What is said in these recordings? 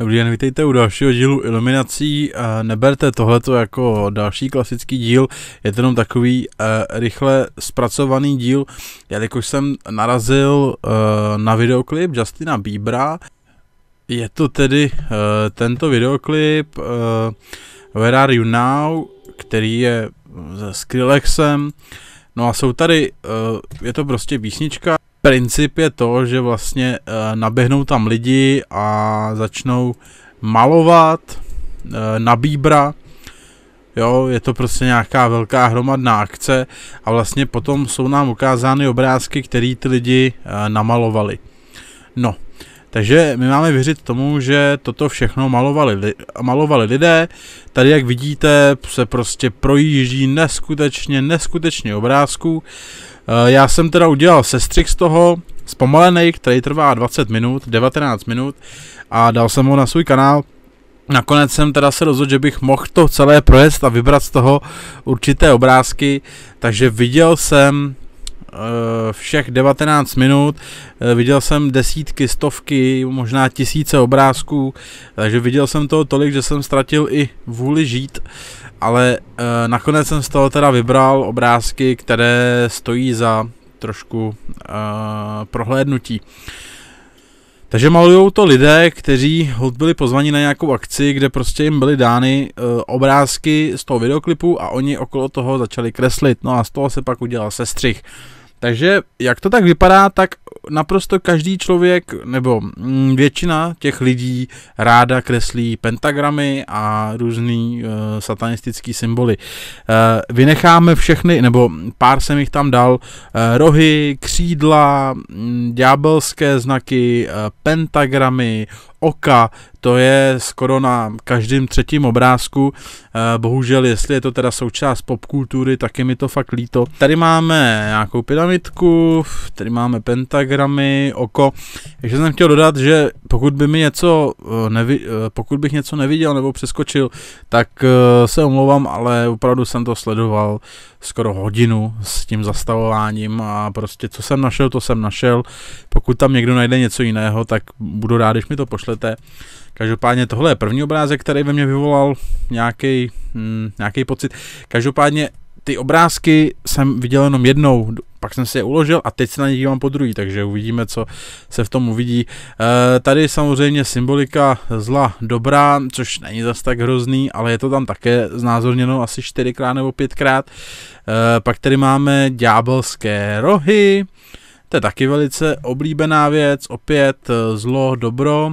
Dobrý den, vítejte u dalšího dílu Iluminací. Neberte tohleto jako další klasický díl, je to jenom takový eh, rychle zpracovaný díl, jelikož jsem narazil eh, na videoklip Justina Biebera. Je to tedy eh, tento videoklip Where Are You Now, který je se Skrillexem. No a jsou tady, je to prostě písnička, princip je to, že vlastně eh, naběhnou tam lidi a začnou malovat eh, na bíbra, Jo, je to prostě nějaká velká hromadná akce a vlastně potom jsou nám ukázány obrázky, které ty lidi e, namalovali. No, takže my máme věřit tomu, že toto všechno malovali, malovali lidé. Tady, jak vidíte, se prostě projíždí neskutečně, neskutečně obrázků. Eh, já jsem teda udělal sestřik z toho, zpomalený, který trvá 20 minut, 19 minut a dal jsem ho na svůj kanál. Nakonec jsem teda se rozhodl, že bych mohl to celé projet a vybrat z toho určité obrázky, takže viděl jsem Eh, všech 19 minut, eh, viděl jsem desítky, stovky, možná tisíce obrázků, takže viděl jsem toho tolik, že jsem ztratil i vůli žít, ale eh, nakonec jsem z toho teda vybral obrázky, které stojí za trošku prohlédnutí. Takže malujou to lidé, kteří byli pozvaní na nějakou akci, kde prostě jim byly dány e, obrázky z toho videoklipu a oni okolo toho začali kreslit. No a z toho se pak udělal sestřih. Takže jak to tak vypadá, tak naprosto každý člověk nebo mm, většina těch lidí ráda kreslí pentagramy a různý uh, satanistický symboly. Uh, vynecháme všechny, nebo pár jsem jich tam dal, uh, rohy, křídla, mm, ďábelské znaky, uh, pentagramy, oka, to je skoro na každém třetím obrázku. Eh, bohužel, jestli je to teda součást popkultury, tak je mi to fakt líto. Tady máme nějakou pyramidku, tady máme pentagramy, oko. Takže jsem chtěl dodat, že pokud by mi něco, eh, nevi, eh, pokud bych něco neviděl nebo přeskočil, tak eh, se omlouvám, ale opravdu jsem to sledoval skoro hodinu s tím zastavováním a prostě co jsem našel, to jsem našel. Pokud tam někdo najde něco jiného, tak budu rád, když mi to pošlete. Každopádně tohle je první obrázek, který ve mně vyvolal nějaký, hm, nějaký pocit. Každopádně ty obrázky jsem viděl jenom jednou, pak jsem si je uložil a teď se na ně dívám po druhý, takže uvidíme, co se v tom uvidí. E, tady samozřejmě symbolika zla dobrá, což není zas tak hrozný, ale je to tam také znázorněno asi čtyřikrát nebo pětkrát. E, pak tady máme ďábelské rohy, to je taky velice oblíbená věc, opět eh, zlo, dobro,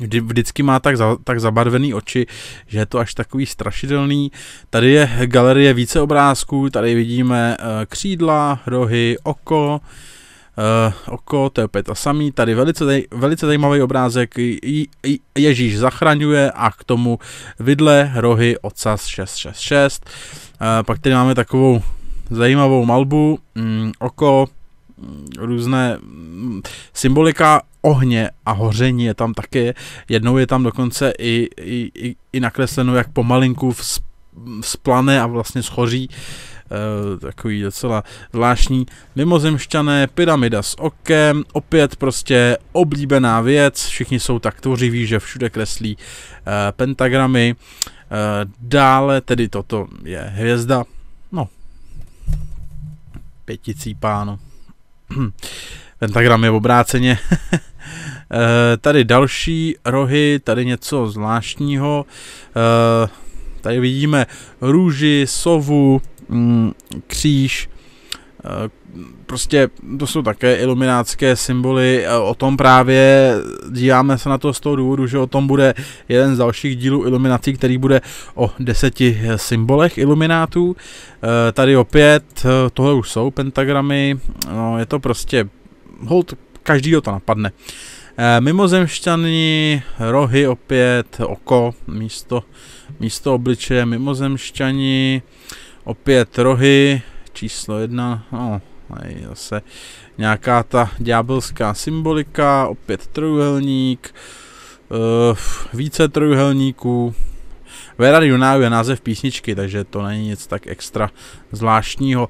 vždy, vždycky má tak, za, tak zabarvený oči, že je to až takový strašidelný. Tady je galerie více obrázků, tady vidíme uh, křídla, rohy, oko, Uh, oko, to je opět a samý, tady velice, velice zajímavý obrázek, Ježíš zachraňuje a k tomu vidle, rohy, ocas 666. Uh, eh, pak tady máme takovou zajímavou malbu, mm, oko, mm, různé mm, symbolika ohně a hoření je tam také. Jednou je tam dokonce i, i, i, i nakresleno, jak pomalinku vzplane a vlastně schoří. E, takový docela zvláštní. Mimozemšťané, pyramida s okem, opět prostě oblíbená věc, všichni jsou tak tvořiví, že všude kreslí e, pentagramy. E, dále tedy toto je hvězda, no, pěticí páno. Pentagram je obráceně. Eh, tady další rohy, tady něco zvláštního. Eh, tady vidíme růži, sovu, mm, kříž, eh, prostě to jsou také iluminácké symboly, o tom právě díváme se na to z toho důvodu, že o tom bude jeden z dalších dílů iluminací, který bude o deseti symbolech iluminátů. Tady opět, tohle už jsou pentagramy, no, je to prostě hold každýho to napadne. E, mimozemšťani, rohy opět, oko, místo, místo obličeje, mimozemšťani, opět rohy, číslo jedna, no, tady zase nějaká ta ďábelská symbolika, opět trojuhelník, e, více trojuhelníků, Vera Are je název písničky, takže to není nic tak extra zvláštního.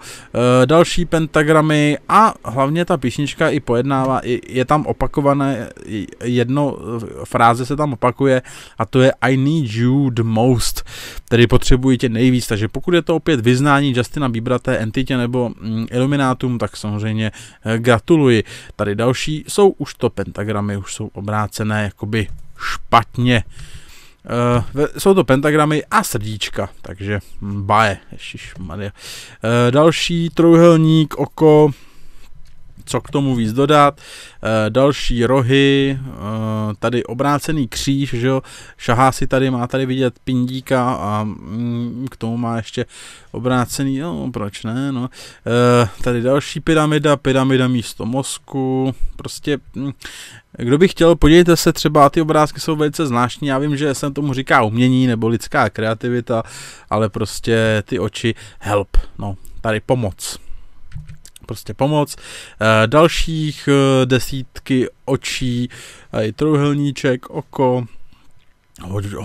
E, další pentagramy a hlavně ta písnička i pojednává, je tam opakované, jedno eh, fráze se tam opakuje a to je I need you the most, tedy potřebuji tě nejvíc, takže pokud je to opět vyznání Justina Biebera té entitě nebo mm, Illuminátum, tak samozřejmě eh, gratuluji. Tady další jsou už to pentagramy, už jsou obrácené jakoby špatně. Uh, jsou to pentagramy a srdíčka, takže hm, baje, ježišmarja. Uh, eh, další trojuhelník, oko, co k tomu víc dodat. E, další rohy, e, tady obrácený kříž, že jo, šahá si tady, má tady vidět pindíka a mm, k tomu má ještě obrácený, no proč ne, no. E, tady další pyramida, pyramida místo mozku, prostě mm, kdo by chtěl, podívejte se, třeba ty obrázky jsou velice zvláštní, já vím, že se tomu říká umění nebo lidská kreativita, ale prostě ty oči help, no, tady pomoc prostě pomoc. Eh, dalších eh, desítky očí, eh, i trouhelníček, oko,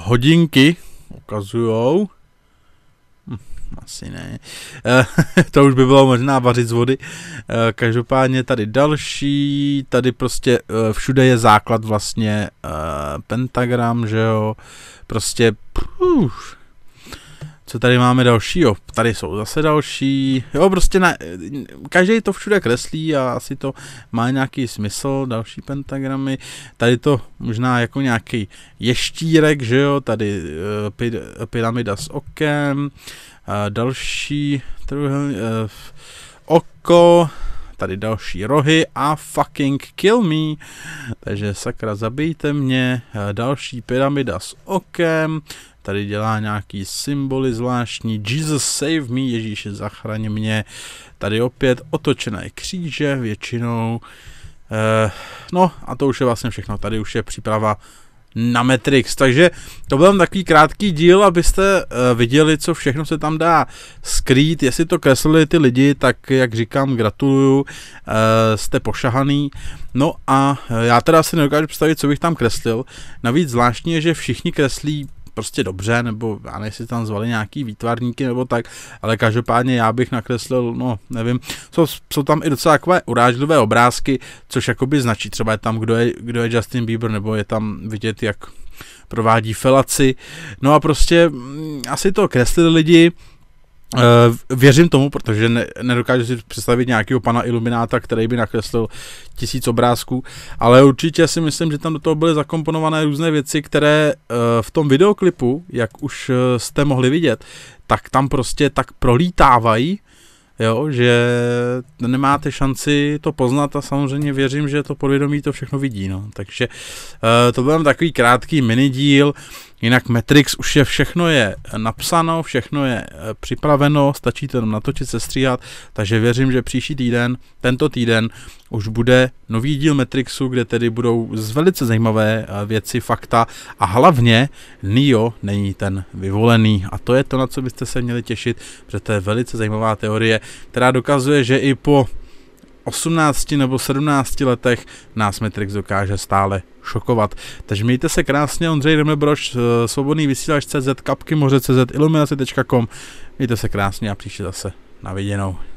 hodinky ukazujou. Hm, asi ne. to už by bylo možná vařit z vody. Každopádně tady další, tady prostě všude je základ vlastně pentagram, že jo. Prostě pff, co tady máme dalšího? Tady jsou zase další. Jo, prostě na, každý to všude kreslí a asi to má nějaký smysl. Další pentagramy. Tady to možná jako nějaký ještírek, že jo? Tady uh, pyramida s okem. Uh, další trojuhelník. Uh, eh, oko tady další rohy a fucking kill me. Takže sakra, zabijte mě. Další pyramida s okem. Tady dělá nějaký symboly zvláštní. Jesus save me, Ježíše zachraň mě. Tady opět otočené kříže většinou. Eh, no a to už je vlastně všechno. Tady už je příprava na Matrix. Takže to byl takový krátký díl, abyste eh, viděli, co všechno se tam dá skrýt. Jestli to kreslili ty lidi, tak jak říkám, gratuluju, eh, jste pošahaný. No a eh, já teda si nedokážu představit, co bych tam kreslil. Navíc zvláštní je, že všichni kreslí prostě dobře, nebo já nejsi tam zvali nějaký výtvarníky nebo tak, ale každopádně já bych nakreslil, no nevím, jsou, jsou tam i docela takové urážlivé obrázky, což jakoby značí třeba je tam, kdo je, kdo je Justin Bieber, nebo je tam vidět, jak provádí felaci, no a prostě mm, asi to kreslili lidi, Eh, věřím tomu, protože ne, nedokážu si představit nějakého pana ilumináta, který by nakreslil tisíc obrázků, ale určitě si myslím, že tam do toho byly zakomponované různé věci, které eh, v tom videoklipu, jak už eh, jste mohli vidět, tak tam prostě tak prolítávají, jo, že nemáte šanci to poznat a samozřejmě věřím, že to podvědomí to všechno vidí, no. Takže to byl takový krátký minidíl, Jinak Matrix už je všechno je eh, napsáno, všechno je eh, připraveno, stačí to jenom natočit, stříhat, takže věřím, že příští týden, tento týden, už bude nový díl Matrixu, kde tedy budou z velice zajímavé eh, věci, fakta a hlavně Neo není ten vyvolený a to je to, na co byste se měli těšit, protože to je velice zajímavá teorie, která dokazuje, že i po 18 nebo 17 letech nás Matrix dokáže stále šokovat. Takže mějte se krásně, Ondřej Remebroš, eh, svobodný vysílač CZ, kapky moře CZ, iluminace.com. Mějte se krásně a příště zase na viděnou.